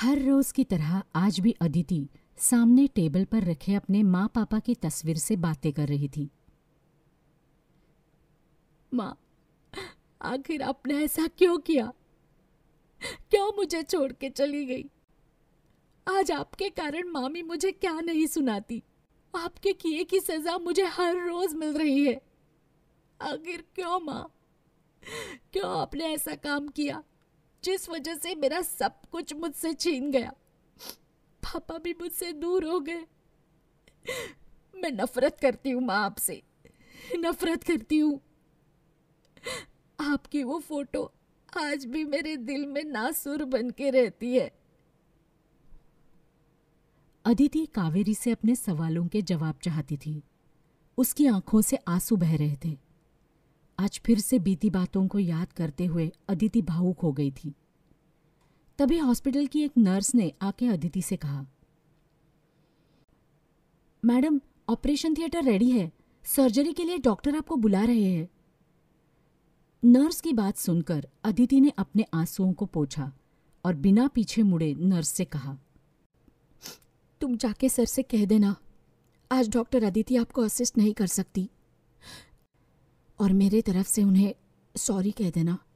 हर रोज की तरह आज भी अदिति सामने टेबल पर रखे अपने माँ पापा की तस्वीर से बातें कर रही थी माँ आखिर आपने ऐसा क्यों किया क्यों मुझे छोड़ के चली गई आज आपके कारण मामी मुझे क्या नहीं सुनाती आपके किए की सजा मुझे हर रोज मिल रही है आखिर क्यों माँ क्यों आपने ऐसा काम किया जिस वजह से मेरा सब कुछ मुझसे छीन गया पापा भी मुझसे दूर हो गए मैं नफरत करती हूँ माँ आपसे नफरत करती हूँ आपकी वो फोटो आज भी मेरे दिल में नासुर बन के रहती है अदिति कावेरी से अपने सवालों के जवाब चाहती थी उसकी आंखों से आंसू बह रहे थे आज फिर से बीती बातों को याद करते हुए अदिति भावुक हो गई थी तभी हॉस्पिटल की एक नर्स ने आके अदिति से कहा मैडम ऑपरेशन थिएटर रेडी है सर्जरी के लिए डॉक्टर आपको बुला रहे हैं नर्स की बात सुनकर अदिति ने अपने आंसुओं को पोछा और बिना पीछे मुड़े नर्स से कहा तुम जाके सर से कह देना आज डॉक्टर अदिति आपको असिस्ट नहीं कर सकती और मेरे तरफ से उन्हें सॉरी कह देना